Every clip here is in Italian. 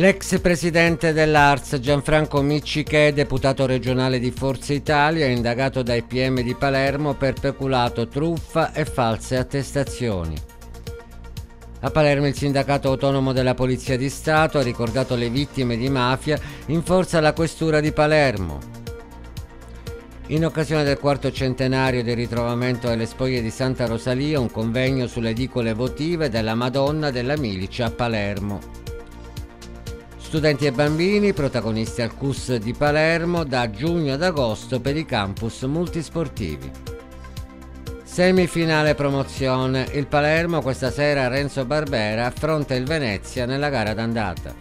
L'ex presidente dell'ARS Gianfranco Miccichè, deputato regionale di Forza Italia, è indagato dai PM di Palermo per peculato, truffa e false attestazioni. A Palermo il sindacato autonomo della Polizia di Stato ha ricordato le vittime di mafia in forza alla questura di Palermo. In occasione del quarto centenario del ritrovamento delle spoglie di Santa Rosalia, un convegno sulle edicole votive della Madonna della Milice a Palermo. Studenti e bambini, protagonisti al CUS di Palermo da giugno ad agosto per i campus multisportivi. Semifinale promozione. Il Palermo questa sera Renzo Barbera affronta il Venezia nella gara d'andata.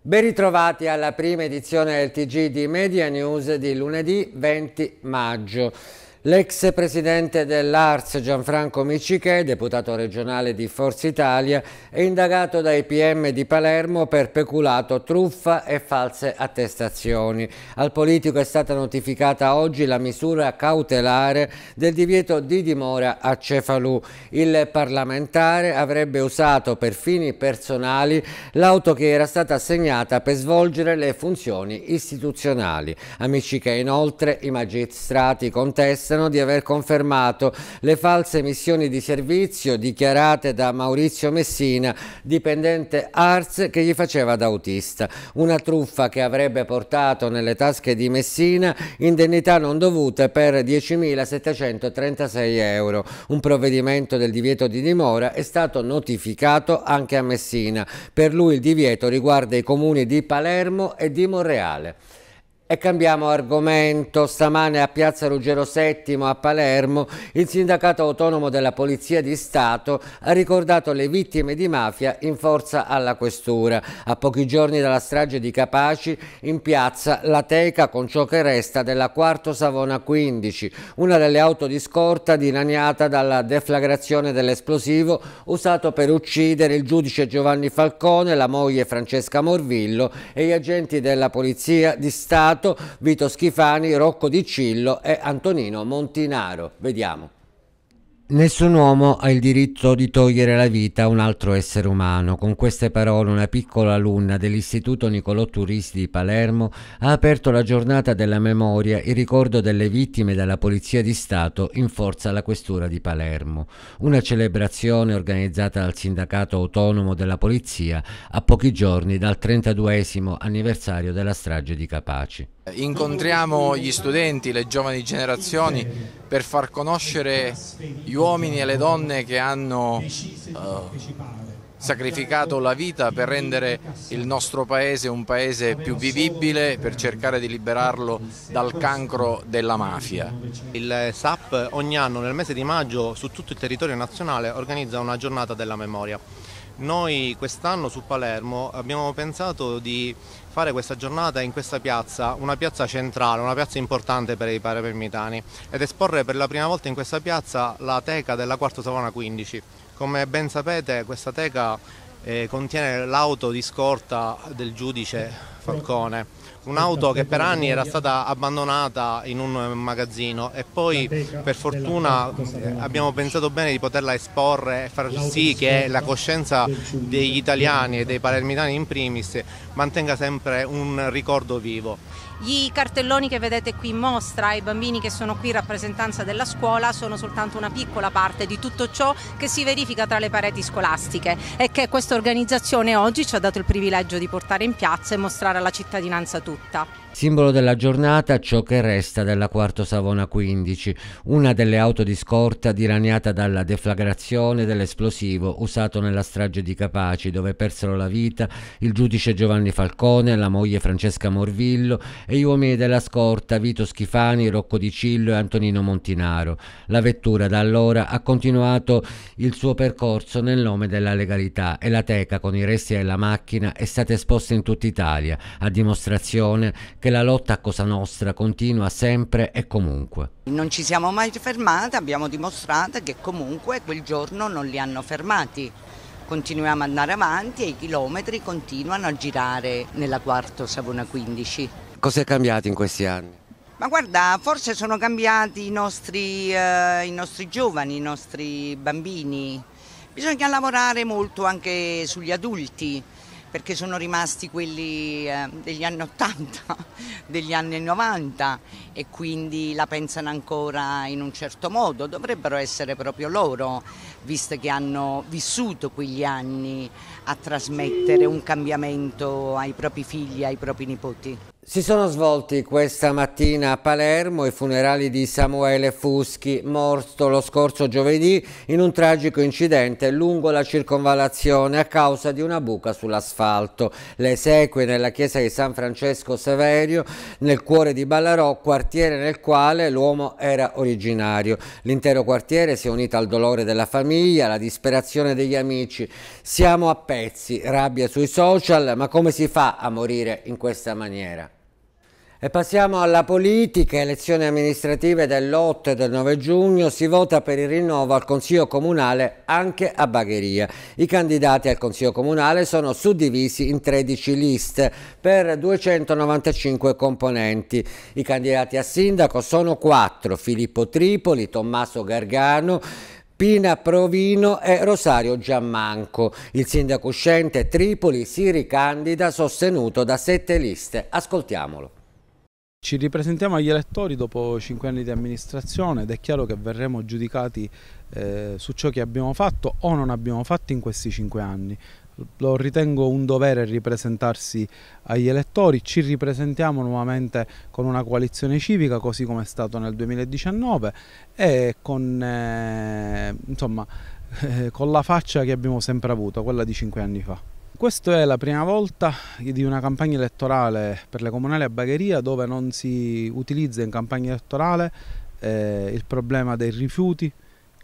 Ben ritrovati alla prima edizione del TG di Media News di lunedì 20 maggio. L'ex presidente dell'Ars Gianfranco Miccichè, deputato regionale di Forza Italia, è indagato dai PM di Palermo per peculato, truffa e false attestazioni. Al politico è stata notificata oggi la misura cautelare del divieto di dimora a Cefalù. Il parlamentare avrebbe usato per fini personali l'auto che era stata assegnata per svolgere le funzioni istituzionali. A Miccichè inoltre i magistrati contestano attestano di aver confermato le false missioni di servizio dichiarate da Maurizio Messina, dipendente ARS che gli faceva da autista. Una truffa che avrebbe portato nelle tasche di Messina indennità non dovute per 10.736 euro. Un provvedimento del divieto di dimora è stato notificato anche a Messina. Per lui il divieto riguarda i comuni di Palermo e di Monreale. E cambiamo argomento. Stamane a Piazza Ruggero VII a Palermo il sindacato autonomo della Polizia di Stato ha ricordato le vittime di mafia in forza alla questura. A pochi giorni dalla strage di Capaci in piazza la teca con ciò che resta della Quarto Savona 15, una delle auto di scorta dilaniata dalla deflagrazione dell'esplosivo usato per uccidere il giudice Giovanni Falcone, la moglie Francesca Morvillo e gli agenti della Polizia di Stato Vito Schifani, Rocco Di Cillo e Antonino Montinaro. Vediamo. Nessun uomo ha il diritto di togliere la vita a un altro essere umano. Con queste parole una piccola alunna dell'Istituto Nicolò Turisti di Palermo ha aperto la giornata della memoria in ricordo delle vittime della Polizia di Stato in forza alla Questura di Palermo. Una celebrazione organizzata dal Sindacato Autonomo della Polizia a pochi giorni dal 32 anniversario della strage di Capaci. Incontriamo gli studenti, le giovani generazioni per far conoscere gli uomini e le donne che hanno uh, sacrificato la vita per rendere il nostro paese un paese più vivibile, per cercare di liberarlo dal cancro della mafia. Il SAP ogni anno nel mese di maggio su tutto il territorio nazionale organizza una giornata della memoria. Noi quest'anno su Palermo abbiamo pensato di fare questa giornata in questa piazza, una piazza centrale, una piazza importante per i parapermitani ed esporre per la prima volta in questa piazza la teca della Quarto Savona 15. Come ben sapete questa teca eh, contiene l'auto di scorta del giudice Falcone un'auto che per anni era stata abbandonata in un eh, magazzino e poi per fortuna eh, abbiamo pensato bene di poterla esporre e far sì che la coscienza degli italiani e dei palermitani in primis mantenga sempre un ricordo vivo. Gli cartelloni che vedete qui in mostra, i bambini che sono qui in rappresentanza della scuola, sono soltanto una piccola parte di tutto ciò che si verifica tra le pareti scolastiche e che questa organizzazione oggi ci ha dato il privilegio di portare in piazza e mostrare alla cittadinanza tutta. Simbolo della giornata ciò che resta della Quarto Savona 15, una delle auto di scorta diraniata dalla deflagrazione dell'esplosivo usato nella strage di Capaci dove persero la vita il giudice Giovanni Falcone, la moglie Francesca Morvillo e gli uomini della scorta Vito Schifani, Rocco Di Cillo e Antonino Montinaro. La vettura da allora ha continuato il suo percorso nel nome della legalità e la teca con i resti della macchina è stata esposta in tutta Italia a dimostrazione che la lotta a Cosa Nostra continua sempre e comunque. Non ci siamo mai fermati, abbiamo dimostrato che comunque quel giorno non li hanno fermati. Continuiamo ad andare avanti e i chilometri continuano a girare nella quarto Savona 15. Cos'è cambiato in questi anni? Ma guarda, forse sono cambiati i nostri, eh, i nostri giovani, i nostri bambini. Bisogna lavorare molto anche sugli adulti perché sono rimasti quelli eh, degli anni 80, degli anni 90 e quindi la pensano ancora in un certo modo, dovrebbero essere proprio loro visto che hanno vissuto quegli anni a trasmettere un cambiamento ai propri figli, ai propri nipoti. Si sono svolti questa mattina a Palermo i funerali di Samuele Fuschi, morto lo scorso giovedì in un tragico incidente lungo la circonvallazione a causa di una buca sull'asfalto. Le esequie nella chiesa di San Francesco Severio, nel cuore di Ballarò, quartiere nel quale l'uomo era originario. L'intero quartiere si è unito al dolore della famiglia famiglia, la disperazione degli amici. Siamo a pezzi, rabbia sui social, ma come si fa a morire in questa maniera? E passiamo alla politica, elezioni amministrative dell'8 e del 9 giugno, si vota per il rinnovo al Consiglio Comunale anche a Bagheria. I candidati al Consiglio Comunale sono suddivisi in 13 liste per 295 componenti. I candidati a sindaco sono 4, Filippo Tripoli, Tommaso Gargano, Pina Provino e Rosario Giammanco. Il sindaco uscente Tripoli si ricandida sostenuto da sette liste. Ascoltiamolo. Ci ripresentiamo agli elettori dopo cinque anni di amministrazione ed è chiaro che verremo giudicati eh, su ciò che abbiamo fatto o non abbiamo fatto in questi cinque anni lo ritengo un dovere ripresentarsi agli elettori, ci ripresentiamo nuovamente con una coalizione civica così come è stato nel 2019 e con, eh, insomma, eh, con la faccia che abbiamo sempre avuto, quella di cinque anni fa. Questa è la prima volta di una campagna elettorale per le comunali a Bagheria dove non si utilizza in campagna elettorale eh, il problema dei rifiuti,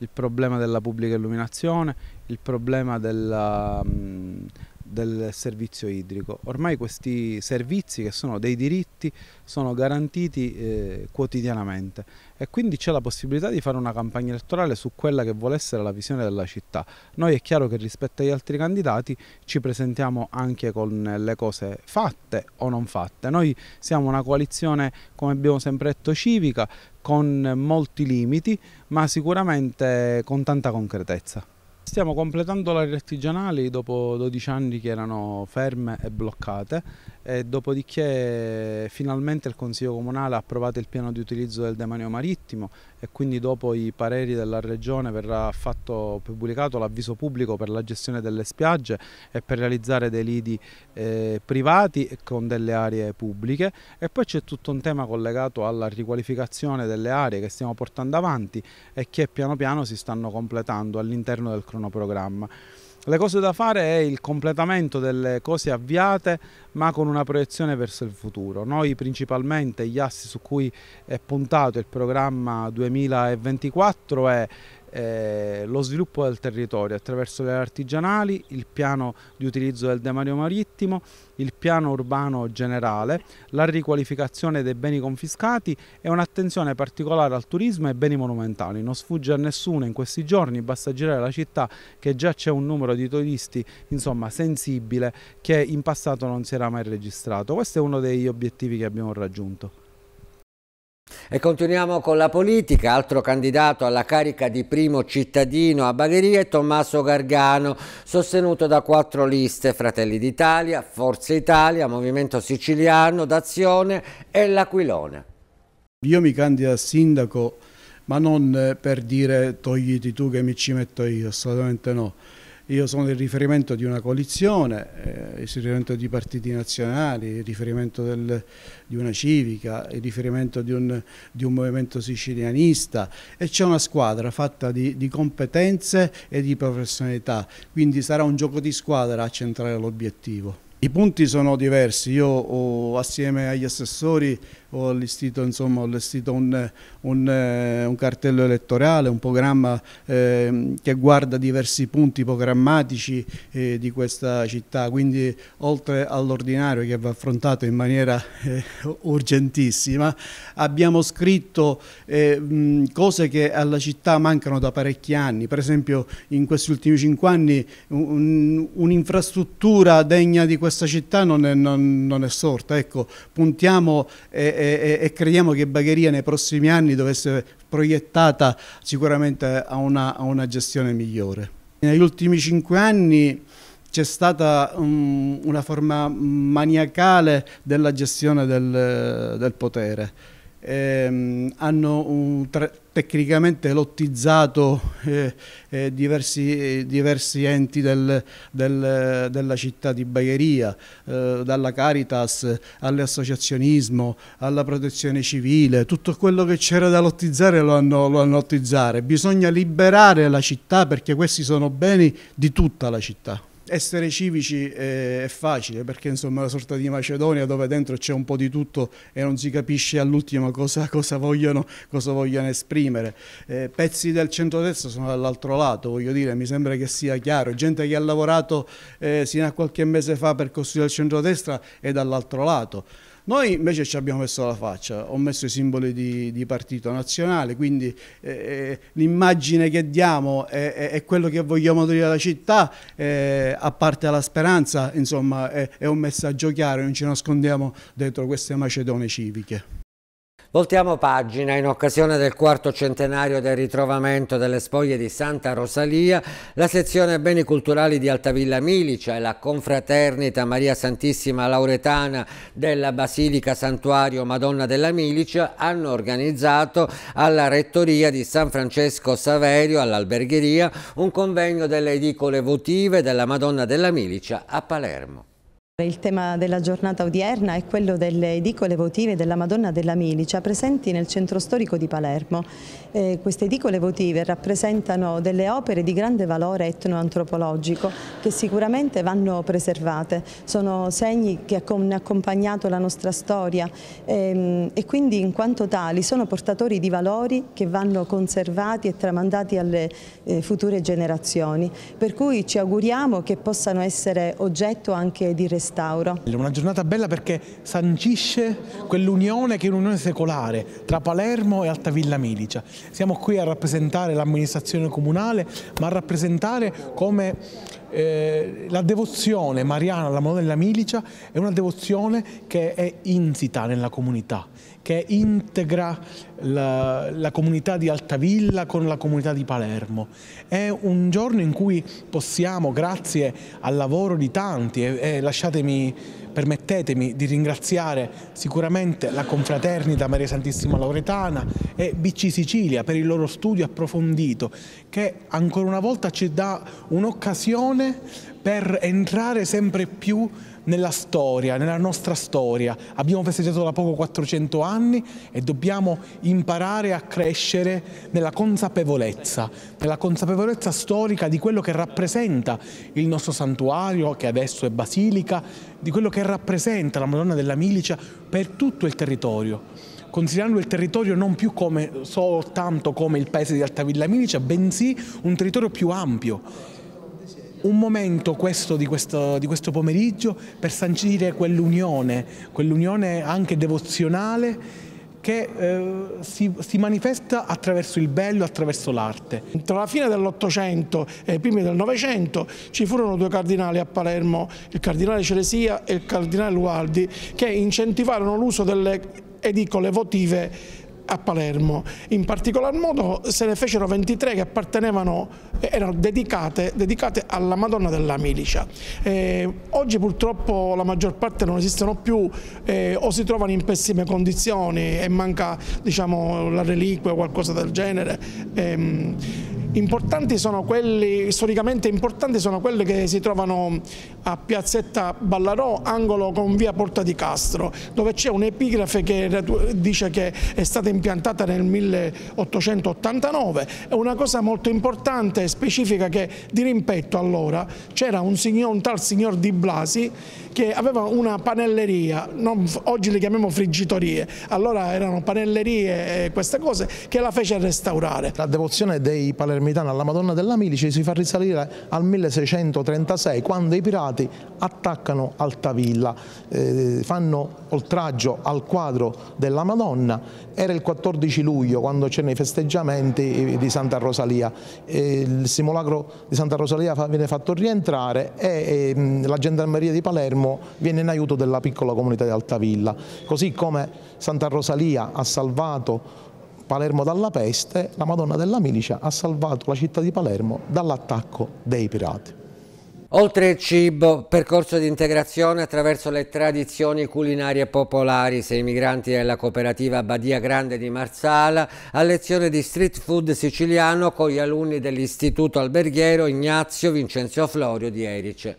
il problema della pubblica illuminazione, il problema della, mm, del servizio idrico. Ormai questi servizi che sono dei diritti sono garantiti eh, quotidianamente e quindi c'è la possibilità di fare una campagna elettorale su quella che vuole essere la visione della città. Noi è chiaro che rispetto agli altri candidati ci presentiamo anche con le cose fatte o non fatte. Noi siamo una coalizione, come abbiamo sempre detto, civica con molti limiti ma sicuramente con tanta concretezza. Stiamo completando le artigianali dopo 12 anni che erano ferme e bloccate e dopodiché finalmente il Consiglio Comunale ha approvato il piano di utilizzo del demanio marittimo e quindi dopo i pareri della Regione verrà fatto pubblicato l'avviso pubblico per la gestione delle spiagge e per realizzare dei lidi eh, privati con delle aree pubbliche e poi c'è tutto un tema collegato alla riqualificazione delle aree che stiamo portando avanti e che piano piano si stanno completando all'interno del cronoprogramma. Le cose da fare è il completamento delle cose avviate ma con una proiezione verso il futuro. Noi principalmente gli assi su cui è puntato il programma 2024 è eh, lo sviluppo del territorio attraverso le artigianali, il piano di utilizzo del demanio marittimo, il piano urbano generale, la riqualificazione dei beni confiscati e un'attenzione particolare al turismo e ai beni monumentali. Non sfugge a nessuno in questi giorni, basta girare la città che già c'è un numero di turisti insomma, sensibile che in passato non si era mai registrato. Questo è uno degli obiettivi che abbiamo raggiunto. E continuiamo con la politica, altro candidato alla carica di primo cittadino a Bagheria è Tommaso Gargano, sostenuto da quattro liste, Fratelli d'Italia, Forza Italia, Movimento Siciliano, D'Azione e L'Aquilone. Io mi candido a sindaco ma non eh, per dire togliti tu che mi ci metto io, assolutamente no. Io sono il riferimento di una coalizione, eh, il riferimento di partiti nazionali, il riferimento del, di una civica, il riferimento di un, di un movimento sicilianista e c'è una squadra fatta di, di, competenze e di professionalità, quindi sarà un gioco di squadra a centrare l'obiettivo. I punti sono diversi, io assieme agli assessori ho allestito, insomma, ho allestito un, un, eh, un, cartello elettorale, un programma eh, che guarda diversi punti programmatici eh, di questa città, quindi oltre all'ordinario che va affrontato in maniera eh, urgentissima, abbiamo scritto eh, mh, cose che alla città mancano da parecchi anni, per esempio in questi ultimi cinque anni un'infrastruttura degna di questa città non è, non, non è sorta, ecco, puntiamo eh, e, e, crediamo che Bagheria nei prossimi anni dovesse essere proiettata sicuramente a una, a una gestione migliore. Negli ultimi cinque anni c'è stata um, una forma maniacale della gestione del, del potere. E, um, hanno un, tre, tecnicamente lottizzato eh, eh, diversi, diversi, enti del, del, della città di Bagheria, eh, dalla Caritas all'associazionismo, alla protezione civile, tutto quello che c'era da lottizzare lo hanno, lo hanno lottizzato. Bisogna liberare la città perché questi sono beni di tutta la città essere civici eh, è, facile perché insomma è una sorta di Macedonia dove dentro c'è un po' di tutto e non si capisce all'ultimo cosa, cosa, vogliono, cosa vogliono esprimere. Eh, pezzi del centrodestra sono dall'altro lato, voglio dire, mi sembra che sia chiaro, gente che ha lavorato eh, sino a qualche mese fa per costruire il centrodestra è dall'altro lato. Noi invece ci abbiamo messo la faccia, ho messo i simboli di, di partito nazionale, quindi eh, eh l'immagine che diamo è, è, quello che vogliamo dire alla città, eh, a parte la speranza, insomma è, è un messaggio chiaro, non ci nascondiamo dentro queste macedone civiche. Voltiamo pagina, in occasione del quarto centenario del ritrovamento delle spoglie di Santa Rosalia, la sezione Beni Culturali di Altavilla Milicia cioè e la Confraternita Maria Santissima Lauretana della Basilica Santuario Madonna della Milicia hanno organizzato alla Rettoria di San Francesco Saverio, all'Albergheria, un convegno delle edicole votive della Madonna della Milicia a Palermo. Il tema della giornata odierna è quello delle edicole votive della Madonna della Milicia presenti nel centro storico di Palermo. Eh, queste edicole votive rappresentano delle opere di grande valore etnoantropologico che sicuramente vanno preservate. Sono segni che hanno accompagnato la nostra storia ehm, e quindi in quanto tali sono portatori di valori che vanno conservati e tramandati alle eh, future generazioni. Per cui ci auguriamo che possano essere oggetto anche di restauro restauro. È una giornata bella perché sancisce quell'unione che è un'unione secolare tra Palermo e Altavilla Milicia. Siamo qui a rappresentare l'amministrazione comunale ma a rappresentare come eh, la devozione mariana alla modella Milicia è una devozione che è insita nella comunità che integra la, la, comunità di Altavilla con la comunità di Palermo. È un giorno in cui possiamo, grazie al lavoro di tanti, e, e lasciatemi, permettetemi di ringraziare sicuramente la confraternita Maria Santissima Lauretana e BC Sicilia per il loro studio approfondito che ancora una volta ci dà un'occasione per entrare sempre più nella storia, nella nostra storia. Abbiamo festeggiato da poco 400 anni e dobbiamo imparare a crescere nella consapevolezza, nella consapevolezza storica di quello che rappresenta il nostro santuario, che adesso è basilica, di quello che rappresenta la Madonna della Milicia per tutto il territorio considerando il territorio non più come, soltanto come il paese di Altavilla Milicia, bensì un territorio più ampio un momento questo di, questo, di questo pomeriggio per sancire quell'unione, quell'unione anche devozionale che eh, si, si, manifesta attraverso il bello, attraverso l'arte. Tra la fine dell'Ottocento e i primi del Novecento ci furono due cardinali a Palermo, il cardinale Ceresia e il cardinale Lualdi, che incentivarono l'uso delle edicole votive a Palermo. In particolar modo se ne fecero 23 che appartenevano, eh, erano dedicate, dedicate alla Madonna della Milicia. Eh, oggi purtroppo la maggior parte non esistono più eh, o si trovano in pessime condizioni e manca diciamo, la reliquia o qualcosa del genere. Eh, importanti sono quelli, storicamente importanti sono quelli che si trovano a piazzetta Ballarò, angolo con via Porta di Castro, dove c'è un'epigrafe che dice che è stata impiantata nel 1889. È una cosa molto importante e specifica che di rimpetto allora c'era un, un, tal signor Di Blasi che aveva una panelleria, non, oggi li chiamiamo friggitorie, allora erano panellerie e queste cose, che la fece restaurare. La devozione dei palermitani alla Madonna della Milice si fa risalire al 1636 quando i pirati armati attaccano Altavilla, eh, fanno oltraggio al quadro della Madonna, era il 14 luglio quando c'erano i festeggiamenti di Santa Rosalia, eh, il simulacro di Santa Rosalia viene fatto rientrare e eh, la Gendarmeria di Palermo viene in aiuto della piccola comunità di Altavilla, così come Santa Rosalia ha salvato Palermo dalla peste, la Madonna della Milicia ha salvato la città di Palermo dall'attacco dei pirati. Oltre il cibo, percorso di integrazione attraverso le tradizioni culinarie popolari, sei migranti della cooperativa Badia Grande di Marsala, a lezione di street food siciliano con gli alunni dell'Istituto Alberghiero Ignazio Vincenzo Florio di Erice.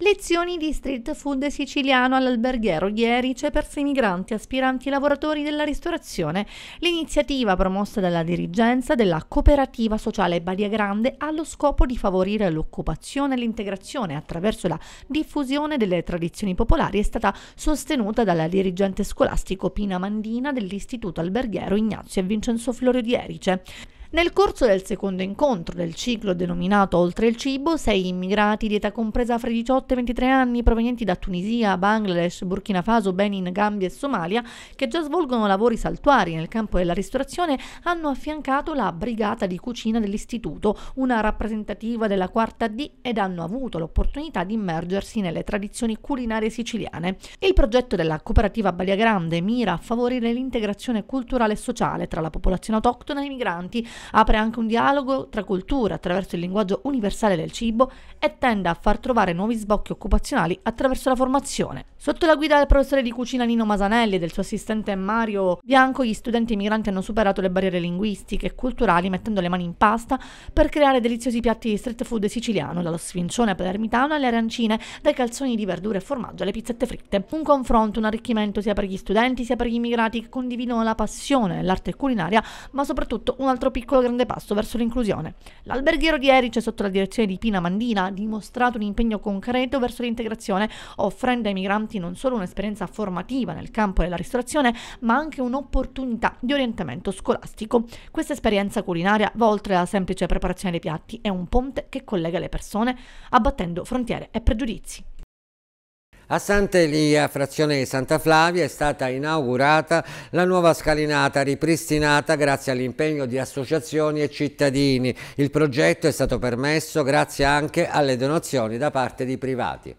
Lezioni di street food siciliano all'alberghiero. Ieri c'è per sé migranti, aspiranti lavoratori della ristorazione. L'iniziativa promossa dalla dirigenza della cooperativa sociale Badia Grande ha lo scopo di favorire l'occupazione e l'integrazione attraverso la diffusione delle tradizioni popolari. È stata sostenuta dalla dirigente scolastico Pina Mandina dell'Istituto Alberghiero Ignazio e Vincenzo Florio di Erice. Nel corso del secondo incontro del ciclo denominato Oltre il cibo, sei immigrati di età compresa fra i 18 e i 23 anni provenienti da Tunisia, Bangladesh, Burkina Faso, Benin, Gambia e Somalia, che già svolgono lavori saltuari nel campo della ristorazione, hanno affiancato la brigata di cucina dell'istituto, una rappresentativa della quarta D, ed hanno avuto l'opportunità di immergersi nelle tradizioni culinarie siciliane. Il progetto della cooperativa Balia Grande mira a favorire l'integrazione culturale e sociale tra la popolazione autoctona e i migranti apre anche un dialogo tra culture attraverso il linguaggio universale del cibo e tende a far trovare nuovi sbocchi occupazionali attraverso la formazione. Sotto la guida del professore di cucina Nino Masanelli e del suo assistente Mario Bianco, gli studenti migranti hanno superato le barriere linguistiche e culturali mettendo le mani in pasta per creare deliziosi piatti di street food siciliano, dallo sfincione palermitano alle arancine, dai calzoni di verdure e formaggio alle pizzette fritte. Un confronto, un arricchimento sia per gli studenti sia per gli immigrati che condividono la passione, dell'arte culinaria, ma soprattutto un altro piccolo piccolo grande passo verso l'inclusione. L'alberghiero di Erice, sotto la direzione di Pina Mandina, ha dimostrato un impegno concreto verso l'integrazione, offrendo ai migranti non solo un'esperienza formativa nel campo della ristorazione, ma anche un'opportunità di orientamento scolastico. Questa esperienza culinaria va oltre alla semplice preparazione dei piatti, è un ponte che collega le persone, abbattendo frontiere e pregiudizi. A Sant'Elia, frazione di Santa Flavia, è stata inaugurata la nuova scalinata ripristinata grazie all'impegno di associazioni e cittadini. Il progetto è stato permesso grazie anche alle donazioni da parte di privati.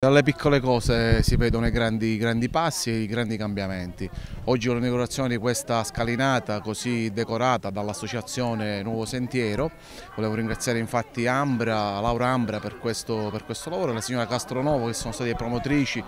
Dalle piccole cose si vedono i grandi, grandi passi e i grandi cambiamenti. Oggi l'inaugurazione di questa scalinata così decorata dall'associazione Nuovo Sentiero. Volevo ringraziare infatti Ambra, Laura Ambra per questo, per questo lavoro e la signora Castronovo che sono state promotrici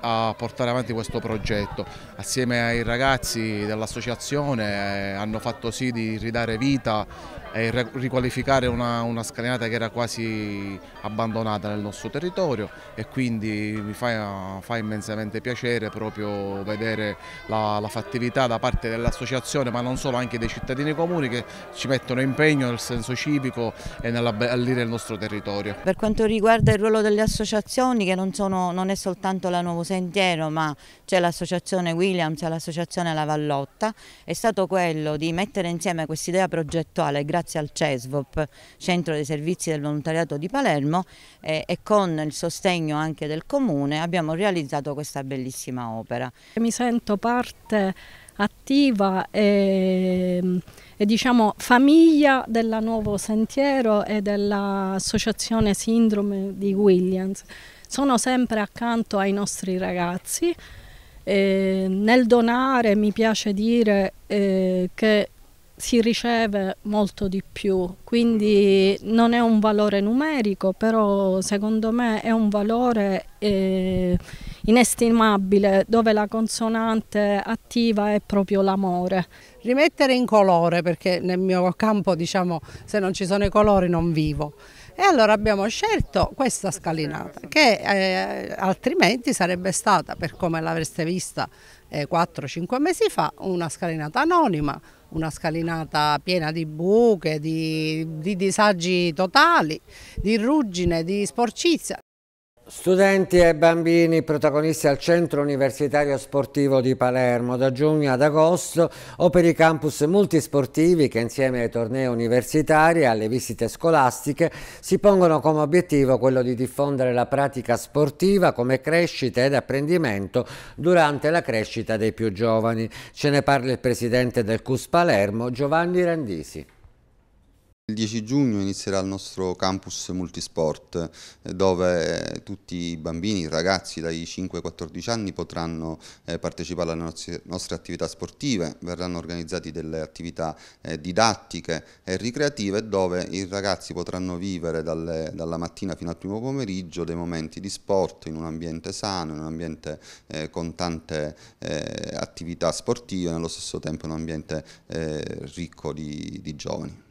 a portare avanti questo progetto. Assieme ai ragazzi dell'associazione eh, hanno fatto sì di ridare vita riqualificare una, una, scalinata che era quasi abbandonata nel nostro territorio e quindi mi fa, fa immensamente piacere proprio vedere la, la fattività da parte dell'associazione ma non solo anche dei cittadini comuni che ci mettono impegno nel senso civico e nell'abbellire il nostro territorio. Per quanto riguarda il ruolo delle associazioni che non, sono, non è soltanto la Nuovo Sentiero ma c'è l'associazione Williams e l'associazione La Vallotta è stato quello di mettere insieme quest'idea progettuale grazie grazie al CESVOP, Centro dei Servizi del Volontariato di Palermo eh, e con il sostegno anche del Comune abbiamo realizzato questa bellissima opera. Mi sento parte attiva e, e diciamo famiglia della Nuovo Sentiero e dell'Associazione Sindrome di Williams. Sono sempre accanto ai nostri ragazzi. Eh, nel donare mi piace dire eh, che si riceve molto di più, quindi non è un valore numerico, però secondo me è un valore eh, inestimabile dove la consonante attiva è proprio l'amore. Rimettere in colore, perché nel mio campo diciamo se non ci sono i colori non vivo. E allora abbiamo scelto questa scalinata che eh, altrimenti sarebbe stata, per come l'avreste vista eh, 4-5 mesi fa, una scalinata anonima una scalinata piena di buche, di, di disagi totali, di ruggine, di sporcizia. Studenti e bambini protagonisti al Centro Universitario Sportivo di Palermo da giugno ad agosto o per i campus multisportivi che insieme ai tornei universitari e alle visite scolastiche si pongono come obiettivo quello di diffondere la pratica sportiva come crescita ed apprendimento durante la crescita dei più giovani. Ce ne parla il presidente del CUS Palermo Giovanni Randisi. Il 10 giugno inizierà il nostro campus multisport eh, dove eh, tutti i bambini, i ragazzi dai 5 ai 14 anni potranno eh, partecipare alle nostre attività sportive, verranno organizzate delle attività didattiche e ricreative dove i ragazzi potranno vivere dalle, dalla mattina fino al primo pomeriggio dei momenti di sport in un ambiente sano, in un ambiente con tante attività sportive e nello stesso tempo in un ambiente ricco di, di giovani.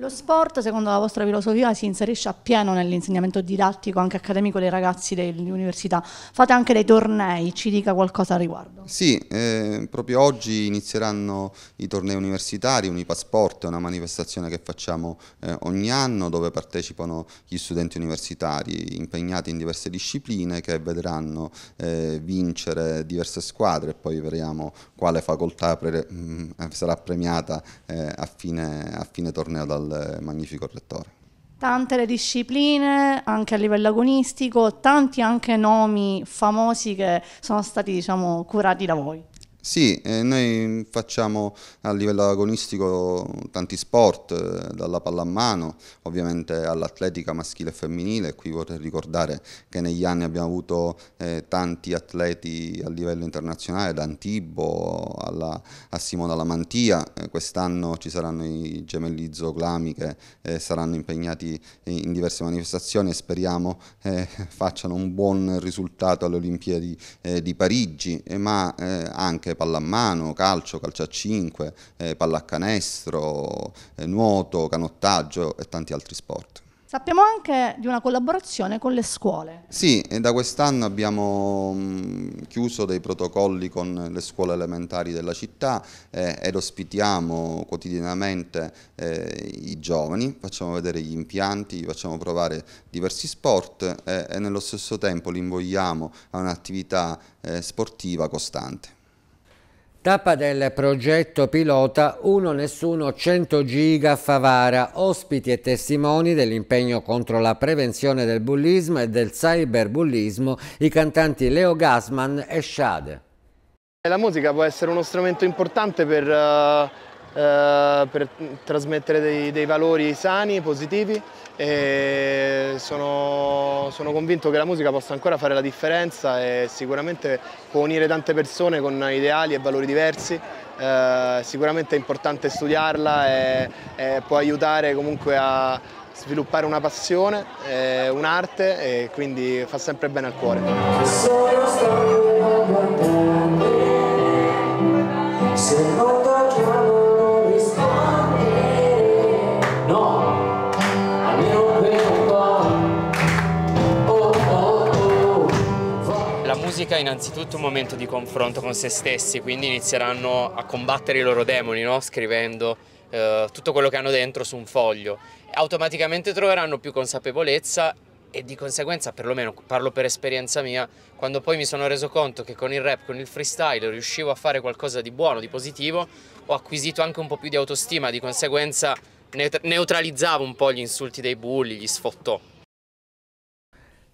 Lo sport, secondo la vostra filosofia, si inserisce appieno nell'insegnamento didattico, anche accademico, dei ragazzi dell'università. Fate anche dei tornei, ci dica qualcosa al riguardo. Sì, eh, proprio oggi inizieranno i tornei universitari, Unipasport è una manifestazione che facciamo eh, ogni anno dove partecipano gli studenti universitari impegnati in diverse discipline che vedranno eh, vincere diverse squadre e poi vedremo quale facoltà pre mm, sarà premiata eh, a fine, a fine torneo dal magnifico rettore. Tante le discipline, anche a livello agonistico, tanti anche nomi famosi che sono stati diciamo, curati da voi. Sì, eh, noi facciamo a livello agonistico tanti sport, eh, dalla pallamano ovviamente all'atletica maschile e femminile, qui vorrei ricordare che negli anni abbiamo avuto eh, tanti atleti a livello internazionale, da Antibo alla, a Simona Lamantia, eh, quest'anno ci saranno i gemelli Zoglami che eh, saranno impegnati in diverse manifestazioni e speriamo eh, facciano un buon risultato alle Olimpiadi di Parigi, ma anche anche pallamano, calcio, calcio a 5, eh, pallacanestro, eh, nuoto, canottaggio e tanti altri sport. Sappiamo anche di una collaborazione con le scuole. Sì, da quest'anno abbiamo chiuso dei protocolli con le scuole elementari della città eh, ed ospitiamo quotidianamente eh, i giovani, facciamo vedere gli impianti, facciamo provare diversi sport eh, e nello stesso tempo li invogliamo a un'attività eh, sportiva costante. Tappa del progetto pilota 1 Nessuno 100 Giga Favara, ospiti e testimoni dell'impegno contro la prevenzione del bullismo e del cyberbullismo, i cantanti Leo Gassman e Shade. La musica può essere uno strumento importante per, uh, uh, per trasmettere dei, dei valori sani, positivi e sono, sono, convinto che la musica possa ancora fare la differenza e sicuramente può unire tante persone con ideali e valori diversi. Eh, sicuramente è importante studiarla e, e può aiutare comunque a sviluppare una passione, eh, un'arte e quindi fa sempre bene al cuore. musica è innanzitutto un momento di confronto con se stessi, quindi inizieranno a combattere i loro demoni, no? scrivendo eh, tutto quello che hanno dentro su un foglio. Automaticamente troveranno più consapevolezza e di conseguenza, perlomeno parlo per esperienza mia, quando poi mi sono reso conto che con il rap, con il freestyle riuscivo a fare qualcosa di buono, di positivo, ho acquisito anche un po' più di autostima, di conseguenza neutralizzavo un po' gli insulti dei bulli, gli sfottò.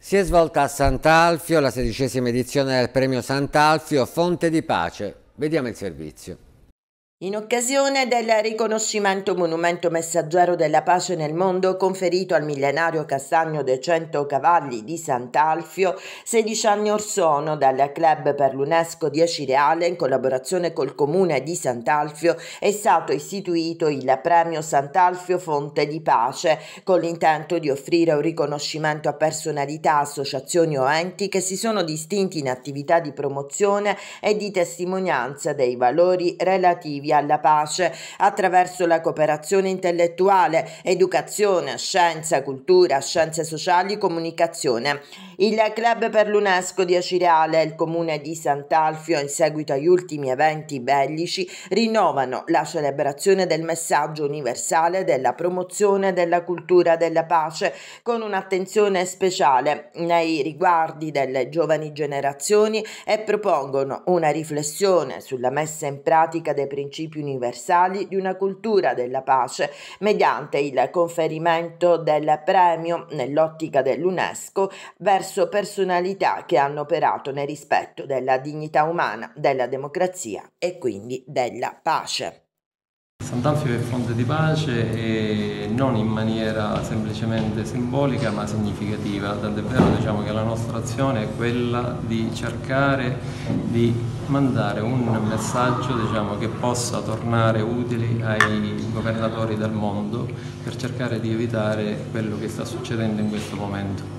Si è svolta a Sant'Alfio la sedicesima edizione del premio Sant'Alfio Fonte di Pace. Vediamo il servizio. In occasione del riconoscimento Monumento Messaggero della Pace nel Mondo conferito al millenario castagno dei 100 cavalli di Sant'Alfio, 16 anni or sono dal club per l'UNESCO 10 Reale in collaborazione col comune di Sant'Alfio è stato istituito il premio Sant'Alfio Fonte di Pace con l'intento di offrire un riconoscimento a personalità, associazioni o enti che si sono distinti in attività di promozione e di testimonianza dei valori relativi relativi alla pace attraverso la cooperazione intellettuale, educazione, scienza, cultura, scienze sociali, comunicazione. Il club per l'UNESCO di Acireale e il comune di Sant'Alfio, in seguito agli ultimi eventi bellici, rinnovano la celebrazione del messaggio universale della promozione della cultura della pace con un'attenzione speciale nei riguardi delle giovani generazioni e propongono una riflessione sulla messa in pratica dei principi principi universali di una cultura della pace mediante il conferimento del premio nell'ottica dell'UNESCO verso personalità che hanno operato nel rispetto della dignità umana, della democrazia e quindi della pace. Sant'Alfio è fonte di pace e non in maniera semplicemente simbolica ma significativa, tant'è vero diciamo, che la nostra azione è quella di cercare di mandare un messaggio diciamo, che possa tornare utile ai governatori del mondo per cercare di evitare quello che sta succedendo in questo momento.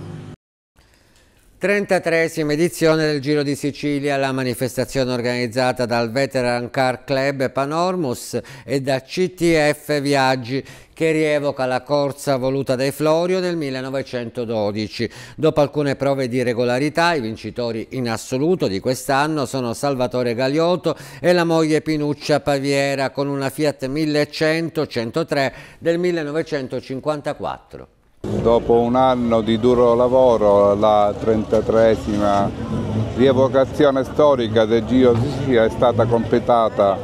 33esima edizione del Giro di Sicilia, la manifestazione organizzata dal Veteran Car Club Panormus e da CTF Viaggi che rievoca la corsa voluta dai Florio nel 1912. Dopo alcune prove di regolarità, i vincitori in assoluto di quest'anno sono Salvatore Gagliotto e la moglie Pinuccia Paviera con una Fiat 1100-103 del 1954. Dopo un anno di duro lavoro, la 33esima rievocazione storica del Giro Sicilia è stata completata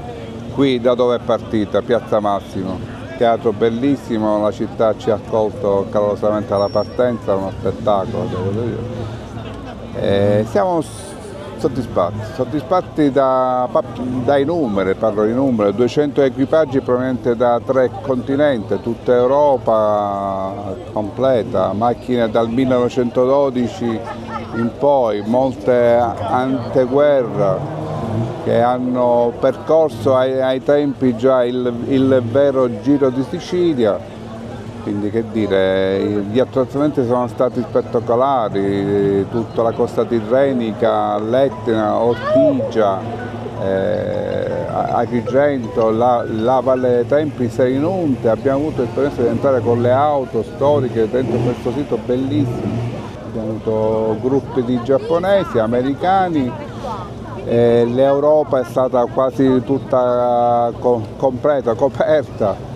qui da dove è partita, Piazza Massimo. Teatro bellissimo, la città ci ha accolto calorosamente alla partenza, uno spettacolo devo dire. E eh, siamo soddisfatti, soddisfatti da, dai numeri, parlo di numeri, 200 equipaggi provenienti da tre continenti, tutta Europa completa, macchine dal 1912 in poi, molte anteguerra che hanno percorso ai, ai tempi già il, il vero giro di Sicilia quindi che dire, gli attrezzamenti sono stati spettacolari, tutta la costa tirrenica, l'Etna, Ortigia, eh, Agrigento, la, la, Valle dei Tempi, Serinunte, abbiamo avuto l'esperienza di entrare con le auto storiche dentro questo sito bellissimo, abbiamo avuto gruppi di giapponesi, americani, eh, l'Europa è stata quasi tutta co completa, coperta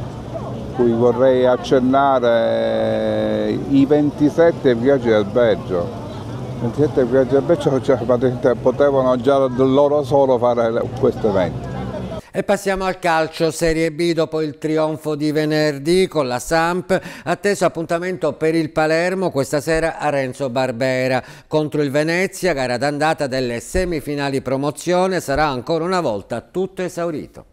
cui vorrei accennare i 27 viaggi del Belgio. 27 viaggi del Belgio cioè, potevano già loro solo fare questo evento. E passiamo al calcio Serie B dopo il trionfo di venerdì con la Samp. Atteso appuntamento per il Palermo questa sera a Renzo Barbera contro il Venezia, gara d'andata delle semifinali promozione sarà ancora una volta tutto esaurito.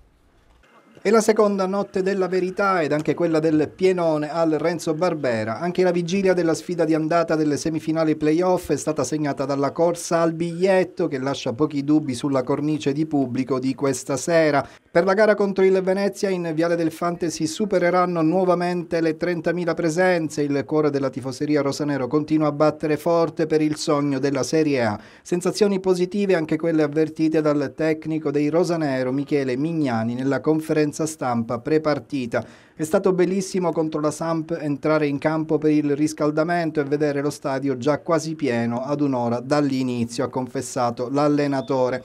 E la seconda notte della verità ed anche quella del pienone al Renzo Barbera. Anche la vigilia della sfida di andata delle semifinali playoff è stata segnata dalla corsa al biglietto che lascia pochi dubbi sulla cornice di pubblico di questa sera. Per la gara contro il Venezia in Viale del Fante si supereranno nuovamente le 30.000 presenze. Il cuore della tifoseria rosanero continua a battere forte per il sogno della Serie A. Sensazioni positive anche quelle avvertite dal tecnico dei rosanero Michele Mignani nella conferenza conferenza stampa pre-partita. È stato bellissimo contro la Samp entrare in campo per il riscaldamento e vedere lo stadio già quasi pieno ad un'ora dall'inizio, ha confessato l'allenatore.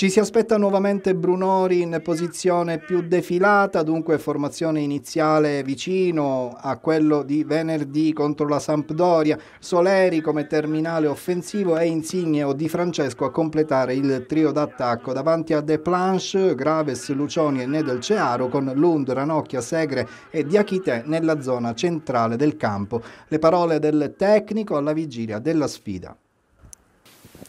Ci si aspetta nuovamente Brunori in posizione più defilata, dunque formazione iniziale vicino a quello di venerdì contro la Sampdoria, Soleri come terminale offensivo e Insigne o Di Francesco a completare il trio d'attacco davanti a De Planche, Graves, Lucioni e Nedel Cearo con Lund, Ranocchia, Segre e Diachite nella zona centrale del campo. Le parole del tecnico alla vigilia della sfida.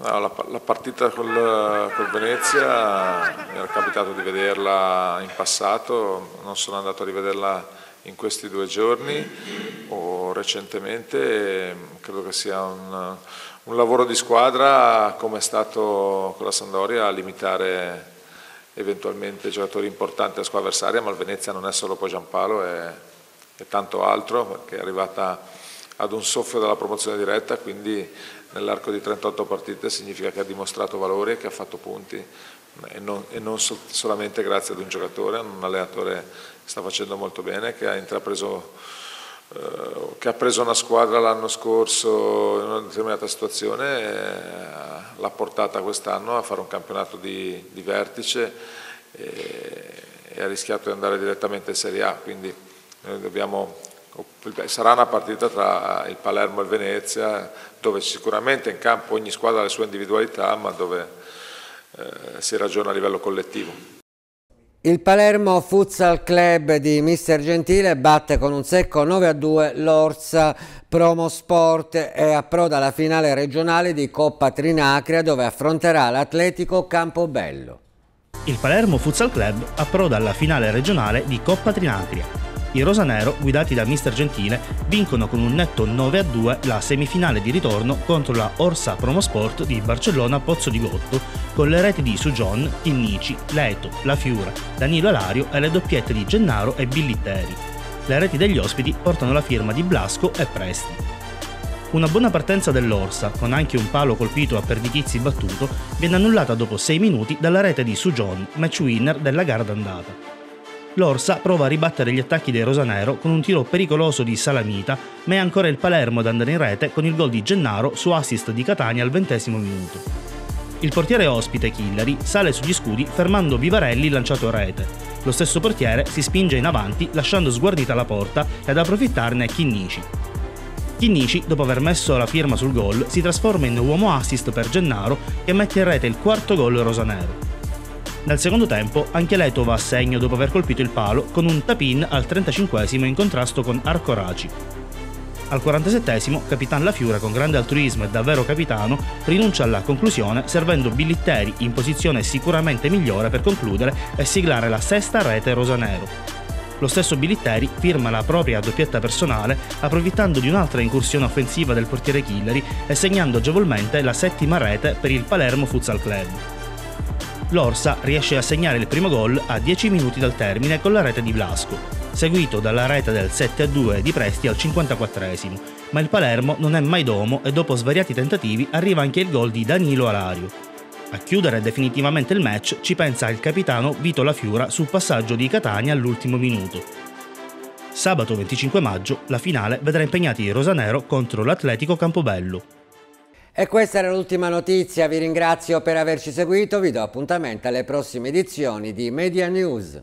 No, ah, la, la, partita col, col, Venezia mi era capitato di vederla in passato, non sono andato a rivederla in questi due giorni o recentemente, credo che sia un, un lavoro di squadra come è stato con la Sandoria a limitare eventualmente giocatori importanti della squadra avversaria, ma il Venezia non è solo poi Giampaolo, è, è tanto altro perché è arrivata ad un soffio dalla promozione diretta, quindi nell'arco di 38 partite significa che ha dimostrato valore, che ha fatto punti e non, e non so, solamente grazie ad un giocatore, ad un allenatore che sta facendo molto bene, che ha intrapreso eh, che ha preso una squadra l'anno scorso in una determinata situazione, eh, l'ha portata quest'anno a fare un campionato di, di vertice e, e, ha rischiato di andare direttamente in Serie A, quindi noi dobbiamo Ecco, sarà una partita tra il Palermo e il Venezia dove sicuramente in campo ogni squadra ha le sue individualità ma dove eh, si ragiona a livello collettivo. Il Palermo Futsal Club di Mister Gentile batte con un secco 9 a 2 l'Orsa Promo Sport e approda la finale regionale di Coppa Trinacria dove affronterà l'Atletico Campobello. Il Palermo Futsal Club approda alla finale regionale di Coppa Trinacria i rosanero, guidati da Mister Gentile, vincono con un netto 9-2 la semifinale di ritorno contro la Orsa Promosport di Barcellona Pozzo di Gotto, con le reti di Sujon, Tinnici, Leto, La Fiura, Danilo Alario e le doppiette di Gennaro e Billitteri. Le reti degli ospiti portano la firma di Blasco e Presti. Una buona partenza dell'Orsa, con anche un palo colpito a Perdichizzi battuto, viene annullata dopo 6 minuti dalla rete di Sujon, match winner della gara d'andata. L'Orsa prova a ribattere gli attacchi dei Rosanero con un tiro pericoloso di Salamita, ma è ancora il Palermo ad andare in rete con il gol di Gennaro su assist di Catania al ventesimo minuto. Il portiere ospite, Killari, sale sugli scudi fermando Vivarelli lanciato a rete. Lo stesso portiere si spinge in avanti lasciando sguardita la porta e ad approfittarne Chinnici. Chinnici, dopo aver messo la firma sul gol, si trasforma in uomo assist per Gennaro che mette in rete il quarto gol rosanero. Nel secondo tempo anche Leto va a segno dopo aver colpito il palo con un tapin al 35 in contrasto con Arcoraci. Al 47 Capitan La Fiura con grande altruismo e davvero capitano rinuncia alla conclusione servendo Billitteri in posizione sicuramente migliore per concludere e siglare la sesta rete rosanero lo stesso Bilitteri firma la propria doppietta personale approfittando di un'altra incursione offensiva del portiere Killeri e segnando agevolmente la settima rete per il Palermo Futsal Club l'Orsa riesce a segnare il primo gol a 10 minuti dal termine con la rete di Blasco, seguito dalla rete del 7-2 di Presti al 54esimo, ma il Palermo non è mai domo e dopo svariati tentativi arriva anche il gol di Danilo Alario. A chiudere definitivamente il match ci pensa il capitano Vito Lafiura sul passaggio di Catania all'ultimo minuto. Sabato 25 maggio la finale vedrà impegnati Rosanero contro l'Atletico Campobello. E questa era l'ultima notizia, vi ringrazio per averci seguito, vi do appuntamento alle prossime edizioni di Media News.